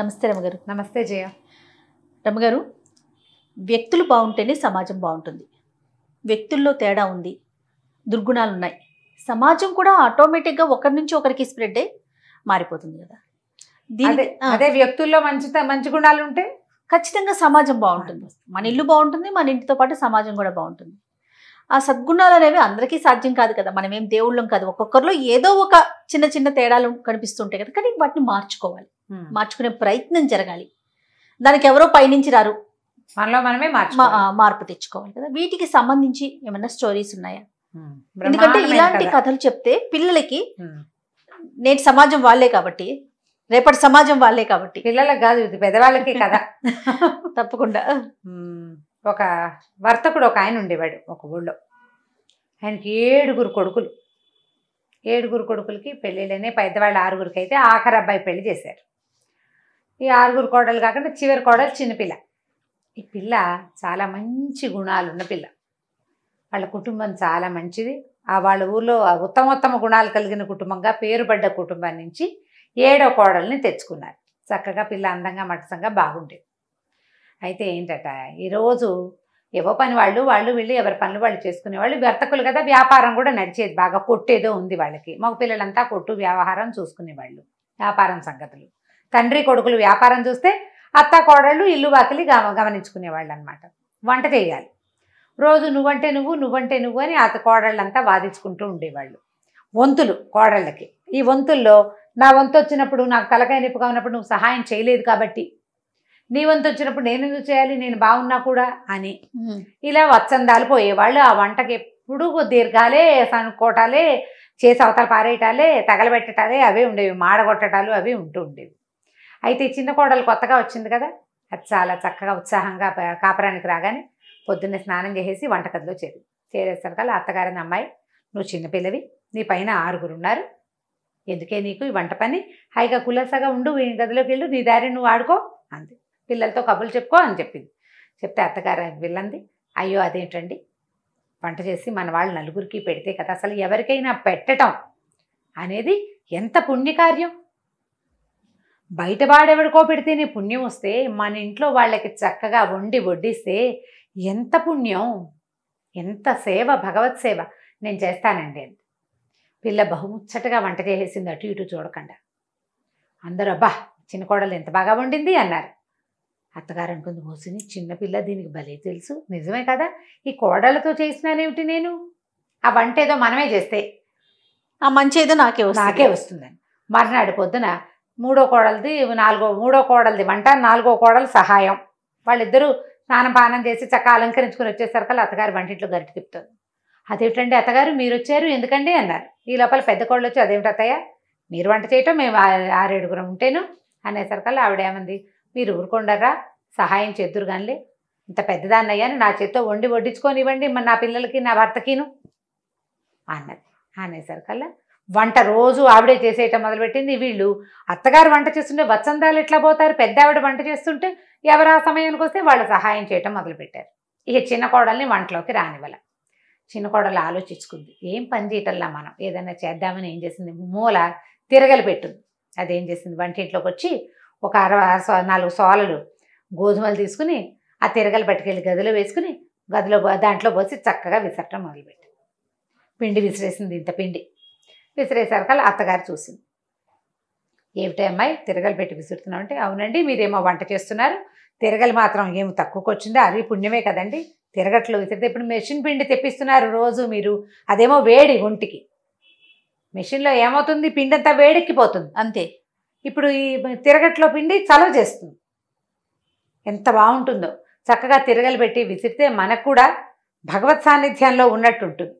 నమస్తే రమగారు నమస్తే జయ రమగారు వ్యక్తులు బాగుంటేనే సమాజం బాగుంటుంది వ్యక్తుల్లో తేడా ఉంది దుర్గుణాలు ఉన్నాయి సమాజం కూడా ఆటోమేటిక్గా ఒకరి నుంచి ఒకరికి స్ప్రెడ్ అయ్యి మారిపోతుంది కదా దీని అదే వ్యక్తుల్లో మంచి మంచి గుణాలు ఉంటే ఖచ్చితంగా సమాజం బాగుంటుంది మన ఇల్లు బాగుంటుంది మన ఇంటితో పాటు సమాజం కూడా బాగుంటుంది ఆ సద్గుణాలు అనేవి అందరికీ సాధ్యం కాదు కదా మనం ఏం దేవుళ్ళం కాదు ఒక్కొక్కరిలో ఏదో ఒక చిన్న చిన్న తేడాలు కనిపిస్తుంటాయి కదా కానీ వాటిని మార్చుకోవాలి మార్చుకునే ప్రయత్నం జరగాలి దానికి ఎవరో పైనుంచి రారు మనలో మనమే మార్పు తెచ్చుకోవాలి కదా వీటికి సంబంధించి ఏమైనా స్టోరీస్ ఉన్నాయా ఎందుకంటే ఇలాంటి కథలు చెప్తే పిల్లలకి నేటి సమాజం వాళ్ళే కాబట్టి రేపటి సమాజం వాళ్ళే కాబట్టి పిల్లలకు కాదు ఇది కదా తప్పకుండా ఒక వర్తకుడు ఒక ఆయన ఉండేవాడు ఒక ఊళ్ళో ఆయనకి ఏడుగురు కొడుకులు ఏడుగురు కొడుకులకి పెళ్ళిళ్ళనే పెద్దవాళ్ళు ఆరుగురికి అయితే ఆఖరి అబ్బాయి పెళ్లి చేశారు ఈ ఆరుగురు కోడలు కాకుండా చివరి కోడలు చిన్నపిల్ల ఈ పిల్ల చాలా మంచి గుణాలు ఉన్న పిల్ల వాళ్ళ కుటుంబం చాలా మంచిది ఆ వాళ్ళ ఊర్లో ఉత్తమ గుణాలు కలిగిన కుటుంబంగా పేరుపడ్డ కుటుంబం నుంచి ఏడో కోడల్ని తెచ్చుకున్నారు చక్కగా పిల్ల అందంగా మటసంగా బాగుండేది అయితే ఏంటట ఈరోజు ఎవ పని వాళ్ళు వాళ్ళు వీళ్ళు ఎవరి పనులు వాళ్ళు చేసుకునేవాళ్ళు వర్తకులు కదా వ్యాపారం కూడా నడిచేది బాగా కొట్టేదో ఉంది వాళ్ళకి మగ పిల్లలంతా కొట్టు వ్యవహారం చూసుకునేవాళ్ళు వ్యాపారం సంగతులు తండ్రి కొడుకులు వ్యాపారం చూస్తే అత్త కోడళ్ళు ఇల్లు వాకిలి గమ గమనించుకునేవాళ్ళు అనమాట వంట చేయాలి రోజు నువ్వంటే నువ్వు నువ్వంటే నువ్వు అని అత కోడళ్ళంతా వాదించుకుంటూ ఉండేవాళ్ళు వంతులు కోడళ్ళకి ఈ వంతుల్లో నా వంతు వచ్చినప్పుడు నాకు తలకాయ నిప్పుగా ఉన్నప్పుడు నువ్వు సహాయం చేయలేదు కాబట్టి నీ వంతు వచ్చినప్పుడు నేను ఎందుకు చేయాలి నేను బాగున్నా కూడా అని ఇలా వత్సందాలు పోయేవాళ్ళు ఆ వంటకి ఎప్పుడు దీర్ఘాలే సనుకోటాలే చేసి అవతల పారేయటాలే తగలబెట్టటాలే అవే ఉండేవి మాడగొట్టడాలు అవి ఉంటూ ఉండేవి అయితే చిన్న కోడలు కొత్తగా వచ్చింది కదా అది చాలా చక్కగా ఉత్సాహంగా కాపురానికి రాగానే పొద్దున్నే స్నానం చేసేసి వంటగదిలో చేరి చేరేసరికల్లా అత్తగారిని అమ్మాయి నువ్వు చిన్నపిల్లవి నీ పైన ఆరుగురు ఉన్నారు ఎందుకే నీకు ఈ వంట పని హాయిగా కులసగా ఉండు గదిలోకి వెళ్ళు నీ దారి నువ్వు ఆడుకో అంది పిల్లలతో కబులు చెప్పుకో అని చెప్పింది చెప్తే అత్తగారు వెళ్ళంది అయ్యో అదేంటండి వంట చేసి మన వాళ్ళు నలుగురికి పెడితే కదా అసలు ఎవరికైనా పెట్టడం అనేది ఎంత పుణ్యకార్యం బయట వాడెవడికో పెడితేనే పుణ్యం వస్తే మన ఇంట్లో వాళ్ళకి చక్కగా వండి వడ్డిస్తే ఎంత పుణ్యం ఎంత సేవ భగవత్ సేవ నేను చేస్తానండి పిల్ల బహుముచ్చటగా వంట చేసేసింది అటు ఇటు చూడకుండా అందరూ అబ్బా చిన్న కోడలు ఎంత బాగా వండింది అన్నారు అత్తగారు అనుకుంది మోసిని చిన్నపిల్ల దీనికి భలే తెలుసు నిజమే కదా ఈ కోడలతో చేసినానేమిటి నేను ఆ వంట ఏదో మనమే చేస్తే ఆ మంచి ఏదో నాకే నాకే వస్తుందని మర్నాడు పొద్దున మూడో కోడలది నాలుగో మూడో కోడలది వంట నాలుగో కోడలు సహాయం వాళ్ళిద్దరూ స్నానం పానం చేసి చక్క అలంకరించుకుని వచ్చేసరికి అత్తగారు వంటింట్లో గరిటి తిప్పుతుంది అదేమిటండి అత్తగారు మీరు వచ్చారు ఎందుకండి అన్నారు ఈ లోపల పెద్ద కోడలు వచ్చి అదేమిటి అత్తయ్య మీరు వంట చేయటం మేము ఆరేడుగురం ఉంటేను అనేసరికల్లా ఆవిడేమంది మీరు ఊరుకోండరా సహాయం చేద్దురు కానిలే ఇంత పెద్దదాన్నయ్యాను నా చేత్తో వండి వడ్డించుకొని ఇవ్వండి మరి నా పిల్లలకి నా భర్తకిను అన్నది అనేసరికల్లా వంట రోజు ఆవిడే చేసేయటం మొదలుపెట్టింది వీళ్ళు అత్తగారు వంట చేస్తుంటే వత్సందాలు ఎట్లా పోతారు పెద్ద ఆవిడ వంట చేస్తుంటే ఎవరు ఆ సమయానికి వస్తే వాళ్ళు సహాయం చేయటం మొదలుపెట్టారు ఇక చిన్న కోడల్ని వంటలోకి రానివ్వాల చిన్న కోడలు ఆలోచించుకుంది ఏం పని చేయటల్లా మనం ఏదైనా చేద్దామని ఏం చేసింది మూల తిరగలి పెట్టుంది అదేం చేసింది వంటింట్లోకి వచ్చి ఒక అరవై నాలుగు సోలలు గోధుమలు తీసుకుని ఆ తిరగలు పట్టుకెళ్ళి గదిలో వేసుకుని గదిలో దాంట్లో పోసి చక్కగా విసరటం మొదలుపెట్టి పిండి విసిరేసింది ఇంత పిండి విసిరేసరిక అత్తగారు చూసింది ఏమిటి అమ్మాయి తిరగలు పెట్టి విసురుతున్నావు అంటే అవునండి మీరేమో వంట చేస్తున్నారు తిరగలు మాత్రం ఏమి తక్కువకి వచ్చిందో అది పుణ్యమే కదండి తిరగట్లు విసిరితే ఇప్పుడు మెషిన్ పిండి తెప్పిస్తున్నారు రోజు మీరు అదేమో వేడి ఒంటికి మెషిన్లో ఏమవుతుంది పిండి అంతా వేడెక్కిపోతుంది అంతే ఇప్పుడు ఈ తిరగట్లో పిండి చలవ చేస్తుంది ఎంత బాగుంటుందో చక్కగా తిరగలు పెట్టి విసిరితే మనకు కూడా భగవత్ సాన్నిధ్యంలో ఉన్నట్టుంటుంది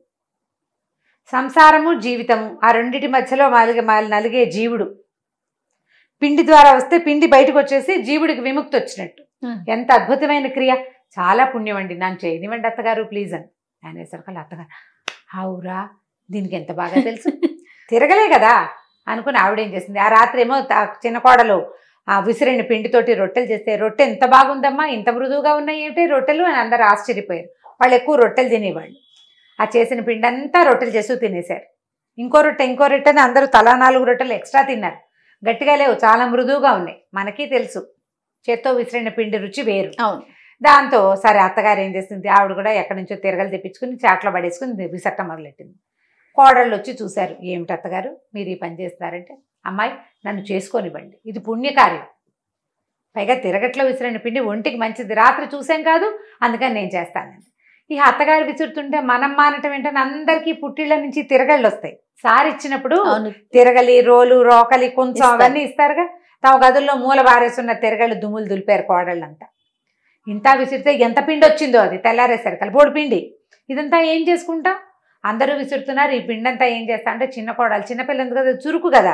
సంసారము జీవితము ఆ రెండింటి మధ్యలో మాలిగే నలిగే జీవుడు పిండి ద్వారా వస్తే పిండి బయటకు వచ్చేసి జీవుడికి విముక్తి వచ్చినట్టు ఎంత అద్భుతమైన క్రియ చాలా పుణ్యం అండి నన్ను చేయనివ్వండి అత్తగారు ప్లీజ్ అని ఆయన వేసరికల్ అత్తగారు అవురా దీనికి ఎంత బాగా తెలుసు తిరగలే కదా అనుకుని ఆవిడేం చేసింది ఆ రాత్రి ఏమో చిన్న కోడలు ఆ విసిరిన పిండితోటి రొట్టెలు చేస్తే రొట్టె ఎంత బాగుందమ్మా ఇంత మృదువుగా ఉన్నాయి ఏమిటి రొట్టెలు అని అందరు ఆశ్చర్యపోయారు వాళ్ళు ఎక్కువ రొట్టెలు తినేవాళ్ళు ఆ చేసిన పిండి అంతా రొట్టెలు చేస్తూ తినేశారు ఇంకో రొట్టె ఇంకో రొట్టె అందరూ తలా నాలుగు రొట్టెలు ఎక్స్ట్రా తిన్నారు గట్టిగా లేవు చాలా మృదువుగా ఉన్నాయి మనకి తెలుసు చేత్తో విసిరిన పిండి రుచి వేరు అవును దాంతో సరే అత్తగారు ఏం చేసింది ఆవిడ కూడా ఎక్కడి నుంచో తిరగలు తెప్పించుకుని చాట్లో పడేసుకుని విసట్ట మొదలెట్టింది కోడళ్ళు వచ్చి చూశారు ఏమిటి అత్తగారు మీరు ఈ పని చేస్తారంటే అమ్మాయి నన్ను చేసుకొనివ్వండి ఇది పుణ్యకార్యం పైగా తిరగట్లో విసిరిన పిండి ఒంటికి మంచిది రాత్రి చూసాం కాదు అందుకని నేను చేస్తానండి ఈ అత్తగారు విసురుతుంటే మనం మానటం ఏంటంటే అందరికీ పుట్టిళ్ళ నుంచి తిరగళ్ళు వస్తాయి సారి ఇచ్చినప్పుడు తిరగలి రోలు రోకలి కొంచెం అవన్నీ ఇస్తారుగా తమ గదుల్లో మూల బారేస్తున్న తిరగళ్ళు దుమ్ములు దులిపారు కోడళ్ళంతా ఇంత విసిరితే ఎంత పిండి వచ్చిందో అది తెల్లారేసరికి కలిపోడి పిండి ఇదంతా ఏం చేసుకుంటాం అందరూ విసురుతున్నారు ఈ పిండంతా ఏం చేస్తా అంటే చిన్న కోడలు చిన్నపిల్లలు ఉంది కదా చురుకు కదా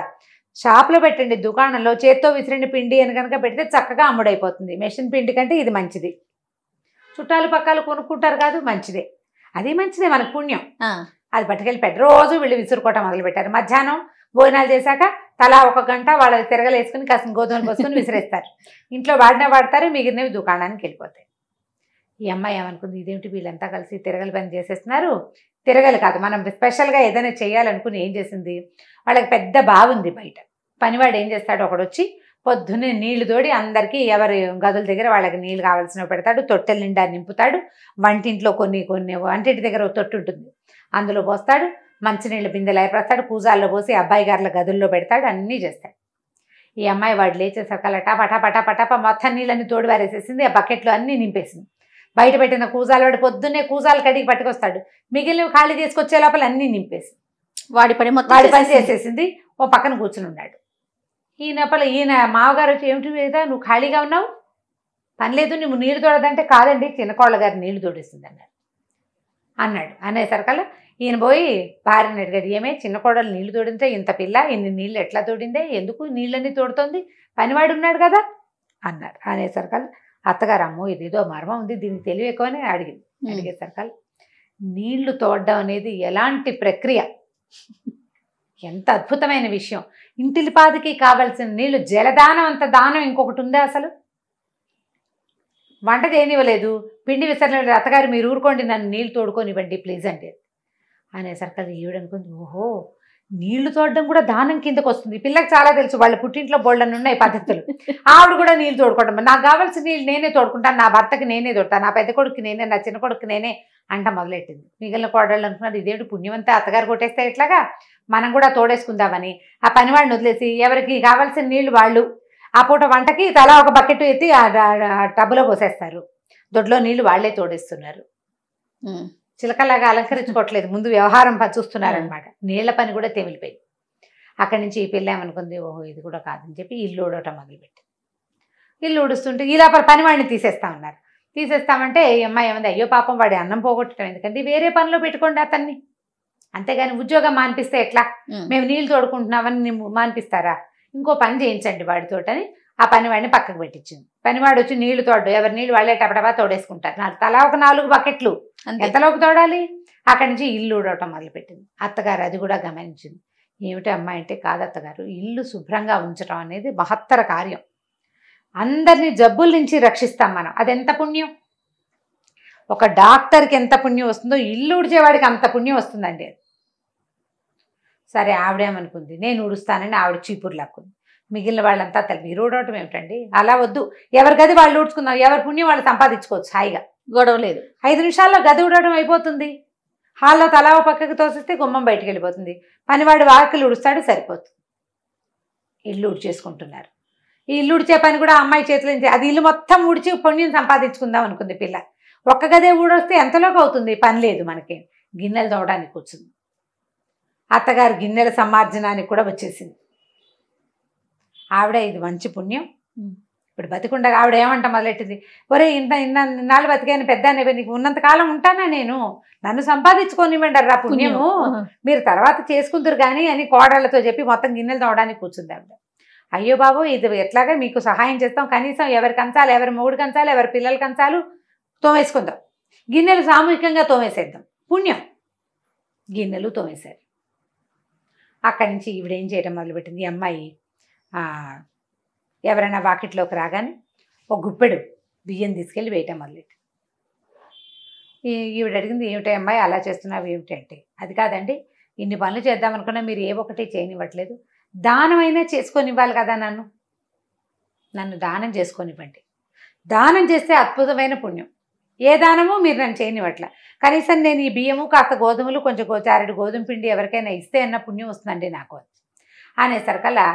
షాప్లో పెట్టండి దుకాణంలో చేత్తో విసిరిన పిండి అని కనుక పెడితే చక్కగా అమ్ముడైపోతుంది మెషిన్ పిండి కంటే ఇది మంచిది చుట్టాలు పక్కలు కొనుక్కుంటారు కాదు మంచిదే అది మంచిదే మనకు పుణ్యం అది పట్టుకెళ్ళి పెట్టి రోజు వీళ్ళు విసురుకోవటం మొదలు పెట్టారు మధ్యాహ్నం భోజనాలు చేశాక తలా ఒక గంట వాళ్ళకి తిరగలేసుకుని కాసిన గోధుమలు పోసుకొని విసిరేస్తారు ఇంట్లో వాడిన వాడతారు మిగిలినవి దుకాణానికి వెళ్ళిపోతాయి ఈ అమ్మాయి ఏమనుకుంది ఇదేమిటి వీళ్ళంతా కలిసి తిరగలి పని చేసేస్తున్నారు తిరగలి కాదు మనం స్పెషల్గా ఏదైనా చేయాలనుకుని ఏం చేసింది వాళ్ళకి పెద్ద బాగుంది బయట పనివాడు ఏం చేస్తాడు ఒకడొచ్చి పొద్దున్నే నీళ్లు తోడి అందరికీ ఎవరి గదుల దగ్గర వాళ్ళకి నీళ్ళు కావాల్సినవి పెడతాడు తొట్టెల నిండా నింపుతాడు వంటింట్లో కొన్ని కొన్ని వంటింటి దగ్గర తొట్టు ఉంటుంది అందులో పోస్తాడు మంచినీళ్ళు బిందెలు ఏర్పడతాడు కూజాల్లో పోసి అబ్బాయి గారుల గదుల్లో పెడతాడు అన్నీ చేస్తాడు ఈ అమ్మాయి వాడు లేచేసరికల్లా టపటా పటా పటాప మొత్తం నీళ్ళని తోడు వారేసేసింది ఆ బకెట్లో అన్నీ నింపేసింది బయట పెట్టిన కూజాలు వాడు పొద్దున్నే కూజాలు కడిగి పట్టుకొస్తాడు మిగిలిన ఖాళీ తీసుకొచ్చే లోపల అన్ని నింపేసి వాడి పని మొత్తం వాడి పని చేసేసింది ఓ పక్కన కూర్చుని ఉన్నాడు ఈ లోపల ఈయన మామగారు వచ్చి ఏమిటి మీద నువ్వు ఖాళీగా ఉన్నావు పని లేదు నువ్వు నీళ్లు తోడదంటే కాదండి చిన్నకోళ్ళ గారు నీళ్లు తోడేసింది అన్నాడు అన్నాడు అనేసరికల్ ఈయన పోయి భార్య అడిగాడు ఏమే చిన్న కోడలు నీళ్లు తోడితే ఇంత పిల్ల ఇన్ని నీళ్ళు ఎట్లా తోడిందే ఎందుకు నీళ్ళన్నీ తోడుతోంది పనివాడు ఉన్నాడు కదా అన్నారు అనేసరికల్లా అత్తగారు అమ్మో ఇదేదో మర్మం ఉంది దీనికి తెలివి ఎక్కువనే అడిగింది అడిగేసరికల్ నీళ్లు తోడడం అనేది ఎలాంటి ప్రక్రియ ఎంత అద్భుతమైన విషయం ఇంటిలిపాదికి కావలసిన నీళ్లు జలదానం అంత దానం ఇంకొకటి ఉందా అసలు వంట చేయనివ్వలేదు పిండి విసరలేదు అత్తగారు మీరు ఊరుకోండి నన్ను నీళ్ళు ఇవ్వండి ప్లీజ్ అంటే అనేసరికి అది ఈవిడనుకుంది ఓహో నీళ్లు తోడడం కూడా దానం కిందకు వస్తుంది పిల్లకి చాలా తెలుసు వాళ్ళ పుట్టింట్లో బోళ్ళని ఉన్నాయి పద్ధతులు ఆవిడ కూడా నీళ్లు తోడుకోవడం నాకు కావాల్సిన నీళ్ళు నేనే తోడుకుంటాను నా భర్తకి నేనే తోడతాను నా పెద్ద కొడుకు నేనే నా చిన్న కొడుకు నేనే అంట మొదలెట్టింది మిగిలిన కోడళ్ళు అనుకున్నారు ఇదేమిటి పుణ్యమంతా అత్తగారు కొట్టేస్తే ఎట్లాగా మనం కూడా తోడేసుకుందామని ఆ పని వాళ్ళని వదిలేసి ఎవరికి కావాల్సిన నీళ్లు వాళ్ళు ఆ పూట వంటకి తలా ఒక బకెట్ ఎత్తి ఆ టబ్బులో పోసేస్తారు దొడ్లో నీళ్లు వాళ్లే తోడేస్తున్నారు చిలకలాగా అలంకరించుకోవట్లేదు ముందు వ్యవహారం చూస్తున్నారనమాట నీళ్ల పని కూడా తెమిలిపోయింది అక్కడి నుంచి ఈ పిల్ల ఏమనుకుంది ఓహో ఇది కూడా కాదని చెప్పి ఇల్లు ఊడటం మొదలుపెట్టి ఇల్లు ఊడుస్తుంటే ఇలా పని వాడిని తీసేస్తా ఉన్నారు తీసేస్తామంటే ఈ అమ్మాయి ఏమంది అయ్యో పాపం వాడి అన్నం పోగొట్టడం ఎందుకంటే వేరే పనిలో పెట్టుకోండి అతన్ని అంతేగాని ఉద్యోగం మానిపిస్తే ఎట్లా మేము నీళ్ళు తోడుకుంటున్నామని మానిపిస్తారా ఇంకో పని చేయించండి వాడితోటని ఆ పనివాడిని పక్కకు పెట్టించింది పనివాడు వచ్చి నీళ్లు తోడు ఎవరి నీళ్ళు వాళ్ళే టపటపా తోడేసుకుంటారు నాకు తలా ఒక నాలుగు బకెట్లు ఎంతలోకి తోడాలి అక్కడి నుంచి ఇల్లు ఊడవటం మొదలుపెట్టింది అత్తగారు అది కూడా గమనించింది ఏమిటి అమ్మాయి అంటే కాదు అత్తగారు ఇల్లు శుభ్రంగా ఉంచడం అనేది మహత్తర కార్యం అందరినీ జబ్బుల నుంచి రక్షిస్తాం మనం అది ఎంత పుణ్యం ఒక డాక్టర్కి ఎంత పుణ్యం వస్తుందో ఇల్లు ఊడిచేవాడికి అంత పుణ్యం వస్తుందండి సరే ఆవిడేమనుకుంది నేను ఊడుస్తానని ఆవిడ చీపురు లాక్కుంది మిగిలిన వాళ్ళంతా మీరు ఊడవటం ఏమిటండి అలా వద్దు ఎవరి గది వాళ్ళు ఊడ్చుకుందాం ఎవరి పుణ్యం వాళ్ళు సంపాదించుకోవచ్చు హాయిగా గొడవ లేదు ఐదు నిమిషాల్లో గది ఊడవడం అయిపోతుంది హాల్లో తలా పక్కకు తోసిస్తే గుమ్మం బయటికి వెళ్ళిపోతుంది పనివాడు వాకిలు ఊడుస్తాడు సరిపోతుంది ఇల్లు ఊడ్చేసుకుంటున్నారు ఈ ఇల్లు ఉడిచే పని కూడా అమ్మాయి చేతులు అది ఇల్లు మొత్తం ఊడిచి పుణ్యం సంపాదించుకుందాం అనుకుంది పిల్ల ఒక్క గదే ఊడొస్తే ఎంతలోకి అవుతుంది పని లేదు మనకి గిన్నెలు తోవడానికి కూర్చుంది అత్తగారు గిన్నెల సమ్మార్జనానికి కూడా వచ్చేసింది ఆవిడ ఇది మంచి పుణ్యం ఇప్పుడు బతికుండగా ఆవిడ ఏమంట మొదలెట్టింది ఒరే ఇంత ఇంత నాలుగు బతికాను పెద్ద నీకు ఉన్నంతకాలం ఉంటానా నేను నన్ను సంపాదించుకోనివ్వండి రా పుణ్యము మీరు తర్వాత చేసుకుందరు కానీ అని కోడళ్లతో చెప్పి మొత్తం గిన్నెలు తోవడానికి కూర్చుంది ఆవిడ అయ్యో బాబు ఇది ఎట్లాగా మీకు సహాయం చేస్తాం కనీసం ఎవరి కంచాలు ఎవరి మూడు కంచాలు ఎవరి పిల్లలు కంచాలు తోమేసుకుందాం గిన్నెలు సామూహికంగా తోమేసేద్దాం పుణ్యం గిన్నెలు తోమేశారు అక్కడి నుంచి ఈవిడేం చేయడం మొదలుపెట్టింది అమ్మాయి ఎవరైనా వాకిట్లోకి రాగానే ఒక గుప్పెడు బియ్యం తీసుకెళ్ళి వేయటం మొదలెట్టి ఈవిడ అడిగింది ఏమిటి అమ్మాయి అలా చేస్తున్నావు ఏమిటి అంటే అది కాదండి ఇన్ని పనులు చేద్దామనుకున్నా మీరు ఏ ఒకటి చేయనివ్వట్లేదు దానమైనా చేసుకొని ఇవ్వాలి కదా నన్ను నన్ను దానం చేసుకొనివ్వండి దానం చేస్తే అద్భుతమైన పుణ్యం ఏ దానము మీరు నన్ను చేయనివ్వట్ల కనీసం నేను ఈ బియ్యము కాస్త గోధుమలు కొంచెం గోచారుడు గోధుమ పిండి ఎవరికైనా ఇస్తే అన్న పుణ్యం వస్తుందండి నాకు అనేసరికల్లా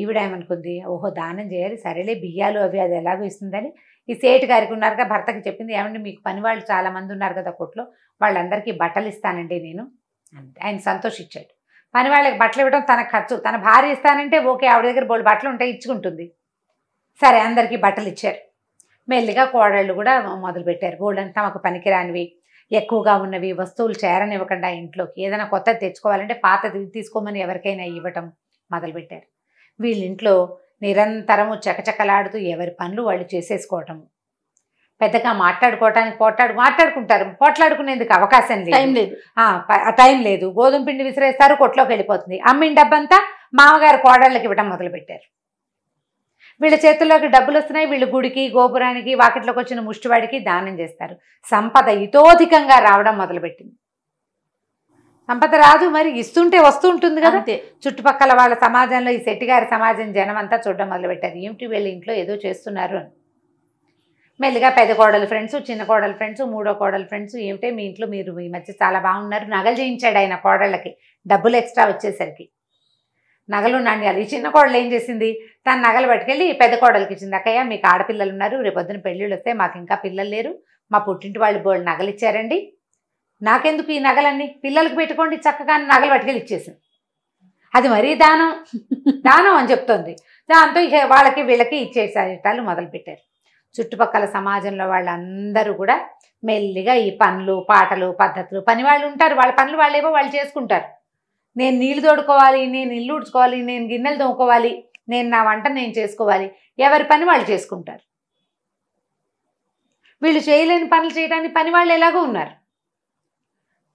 ఈవిడేమనుకుంది ఓహో దానం చేయాలి సరేలే బియ్యాలు అవి అది ఎలాగో ఇస్తుందని ఈ సేటు గారికి ఉన్నారు కదా భర్తకి చెప్పింది ఏమంటే మీకు పని వాళ్ళు చాలామంది ఉన్నారు కదా కొట్లో వాళ్ళందరికీ బట్టలు ఇస్తానండి నేను ఆయన సంతోషించాడు పని వాళ్ళకి బట్టలు ఇవ్వడం తన ఖర్చు తన భార్య ఇస్తానంటే ఓకే ఆవిడ దగ్గర బోళ్ళు బట్టలు ఉంటాయి ఇచ్చుకుంటుంది సరే అందరికీ బట్టలు ఇచ్చారు మెల్లిగా కోడళ్ళు కూడా మొదలుపెట్టారు బోల్డ్ అంతా మాకు పనికిరానివి ఎక్కువగా ఉన్నవి వస్తువులు చేరనివ్వకుండా ఇంట్లోకి ఏదైనా కొత్తది తెచ్చుకోవాలంటే పాతది తీసుకోమని ఎవరికైనా ఇవ్వటం మొదలుపెట్టారు వీళ్ళింట్లో నిరంతరము చకచకలాడుతూ ఎవరి పనులు వాళ్ళు చేసేసుకోవటము పెద్దగా మాట్లాడుకోవటానికి పోట్లాడు మాట్లాడుకుంటారు పోట్లాడుకునేందుకు అవకాశం లేదు టైం లేదు టైం లేదు గోధుమ పిండి విసిరేస్తారు కొట్లోకి వెళ్ళిపోతుంది అమ్మిన డబ్బంతా మామగారు కోడళ్ళకి ఇవ్వడం మొదలుపెట్టారు వీళ్ళ చేతుల్లోకి డబ్బులు వస్తున్నాయి వీళ్ళు గుడికి గోపురానికి వాకిట్లోకి వచ్చిన ముష్టివాడికి దానం చేస్తారు సంపద ఇతోధికంగా రావడం మొదలుపెట్టింది సంపద రాదు మరి ఇస్తుంటే వస్తుంటుంది కదా చుట్టుపక్కల వాళ్ళ సమాజంలో ఈ శెట్టిగారి సమాజం జనం అంతా చూడడం మొదలుపెట్టారు ఏమిటి వీళ్ళ ఇంట్లో ఏదో చేస్తున్నారు అని మెల్లిగా పెద్ద కోడలు ఫ్రెండ్స్ చిన్న కోడలు ఫ్రెండ్స్ మూడో కోడలు ఫ్రెండ్స్ ఏమిటే మీ ఇంట్లో మీరు ఈ మధ్య చాలా బాగున్నారు నగలు చేయించాడు ఆయన కోడళ్ళకి డబ్బులు ఎక్స్ట్రా వచ్చేసరికి నగలు నాణ్యాలు ఈ చిన్న కోడలు ఏం చేసింది తను నగలు పట్టుకెళ్ళి పెద్ద కోడలకి ఇచ్చింది అక్కయ్య మీకు ఆడపిల్లలు ఉన్నారు రేపొద్దున పెళ్ళిళ్ళు వస్తే మాకు ఇంకా పిల్లలు లేరు మా పుట్టింటి వాళ్ళు బోళ్ళు నగలు ఇచ్చారండి నాకెందుకు ఈ నగలన్నీ పిల్లలకు పెట్టుకోండి చక్కగా నగలు పట్టుకెళ్ళి ఇచ్చేసింది అది మరీ దానం దానం అని చెప్తోంది దాంతో వాళ్ళకి వీళ్ళకి ఇచ్చేసేటాలు మొదలుపెట్టారు చుట్టుపక్కల సమాజంలో వాళ్ళందరూ కూడా మెల్లిగా ఈ పనులు పాటలు పద్ధతులు పని వాళ్ళు ఉంటారు వాళ్ళ పనులు వాళ్ళేవో వాళ్ళు చేసుకుంటారు నేను నీళ్ళు తోడుకోవాలి నేను ఇల్లు ఉడుచుకోవాలి నేను గిన్నెలు తోముకోవాలి నేను నా వంట నేను చేసుకోవాలి ఎవరి పని వాళ్ళు చేసుకుంటారు వీళ్ళు చేయలేని పనులు చేయడానికి పని వాళ్ళు ఎలాగో ఉన్నారు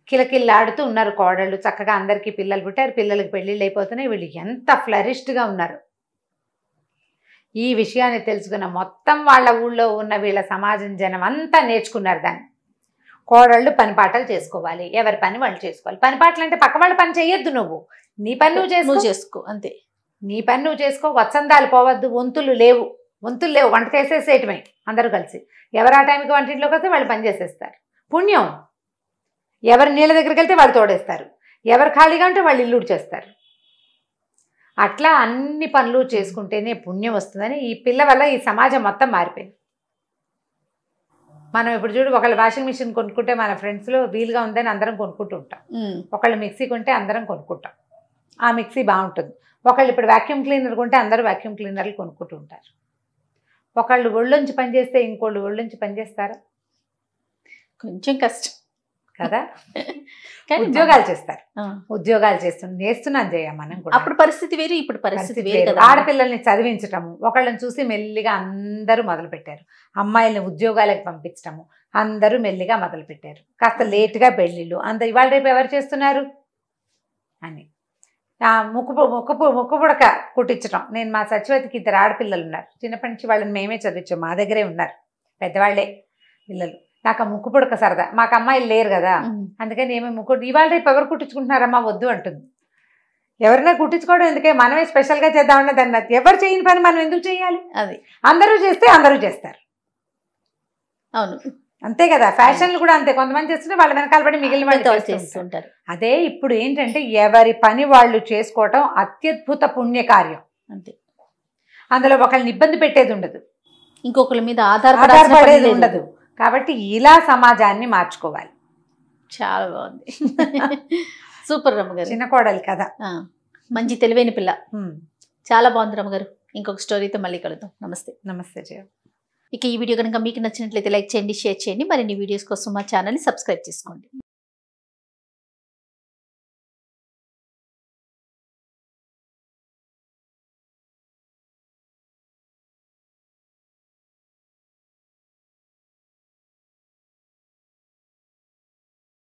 కిలకిల్లాడుతూ ఉన్నారు కోడళ్ళు చక్కగా అందరికీ పిల్లలు పుట్టారు పిల్లలకి పెళ్ళిళ్ళు అయిపోతున్నాయి వీళ్ళు ఎంత ఫ్లరిష్డ్గా ఉన్నారు ఈ విషయాన్ని తెలుసుకున్న మొత్తం వాళ్ళ ఊళ్ళో ఉన్న వీళ్ళ సమాజం జనం అంతా నేర్చుకున్నారు దాన్ని కోడళ్ళు పనిపాటలు చేసుకోవాలి ఎవరి పని వాళ్ళు చేసుకోవాలి పనిపాటలు అంటే పక్క వాళ్ళు పని చేయొద్దు నువ్వు నీ పని నువ్వు చేసుకో చేసుకో అంతే నీ పని నువ్వు చేసుకో వత్సందాలు పోవద్దు వంతులు లేవు వంతులు లేవు వంట చేసేసేయటమే అందరూ కలిసి ఎవరు ఆ టైంకి వంటింట్లోకి వస్తే వాళ్ళు పని చేసేస్తారు పుణ్యం ఎవరి నీళ్ళ దగ్గరికి వెళ్తే వాళ్ళు తోడేస్తారు ఎవరు ఖాళీగా ఉంటే వాళ్ళు ఇల్లుడు చేస్తారు అట్లా అన్ని పనులు చేసుకుంటేనే పుణ్యం వస్తుందని ఈ పిల్ల వల్ల ఈ సమాజం మొత్తం మారిపోయింది మనం ఇప్పుడు చూడు ఒకళ్ళు వాషింగ్ మిషన్ కొనుక్కుంటే మన ఫ్రెండ్స్లో వీలుగా ఉందని అందరం కొనుక్కుంటూ ఉంటాం ఒకళ్ళు మిక్సీ కొంటే అందరం కొనుక్కుంటాం ఆ మిక్సీ బాగుంటుంది ఒకళ్ళు ఇప్పుడు వ్యాక్యూమ్ క్లీనర్ కొంటే అందరూ వ్యాక్యూమ్ క్లీనర్లు కొనుక్కుంటూ ఉంటారు ఒకళ్ళు ఒళ్ళు నుంచి పనిచేస్తే ఇంకోళ్ళు నుంచి పనిచేస్తారా కొంచెం కష్టం కదా కానీ ఉద్యోగాలు చేస్తారు ఉద్యోగాలు చేస్తుంది నేస్తున్నాం చేయ మనం కూడా అప్పుడు పరిస్థితి వేరు ఇప్పుడు పరిస్థితి వేరు ఆడపిల్లల్ని చదివించటము ఒకళ్ళని చూసి మెల్లిగా అందరూ మొదలు పెట్టారు అమ్మాయిల్ని ఉద్యోగాలకు పంపించటము అందరూ మెల్లిగా మొదలు పెట్టారు కాస్త లేటుగా పెళ్ళిళ్ళు అంత ఇవాళ రేపు ఎవరు చేస్తున్నారు అని ముక్కు ముక్కు పుడక కుట్టించడం నేను మా సచివతికి ఇద్దరు ఆడపిల్లలు ఉన్నారు చిన్నప్పటి నుంచి వాళ్ళని మేమే చదివించాం మా దగ్గరే ఉన్నారు పెద్దవాళ్లే పిల్లలు నాకు ఆ ముక్కు పుడక సరదా మాకు అమ్మాయిలు లేరు కదా అందుకని ఏమి ముక్కు ఇవాళ రేపు ఎవరు కుట్టించుకుంటున్నారమ్మా వద్దు అంటుంది ఎవరైనా కుట్టించుకోవడం ఎందుకే మనమే స్పెషల్గా చేద్దామనే దాన్ని ఎవరు చేయని పని మనం ఎందుకు చేయాలి అది అందరూ చేస్తే అందరూ చేస్తారు అవును అంతే కదా ఫ్యాషన్లు కూడా అంతే కొంతమంది చేస్తుంటే వాళ్ళ వెనకాల పడి మిగిలిన వాళ్ళు అదే ఇప్పుడు ఏంటంటే ఎవరి పని వాళ్ళు చేసుకోవటం అత్యద్భుత పుణ్యకార్యం అంతే అందులో ఒకళ్ళని ఇబ్బంది పెట్టేది ఉండదు ఇంకొకరి మీద ఆధారపడేది ఉండదు కాబట్టి ఇలా సమాజాన్ని మార్చుకోవాలి చాలా బాగుంది సూపర్ రమ్మగారు చిన్న కోడలి కదా మంచి తెలివైన పిల్ల చాలా బాగుంది రమ్మగారు ఇంకొక స్టోరీతో మళ్ళీ కలుద్దాం నమస్తే నమస్తే జయ ఇక ఈ వీడియో కనుక మీకు నచ్చినట్లయితే లైక్ చేయండి షేర్ చేయండి మరిన్ని వీడియోస్ కోసం మా ఛానల్ని సబ్స్క్రైబ్ చేసుకోండి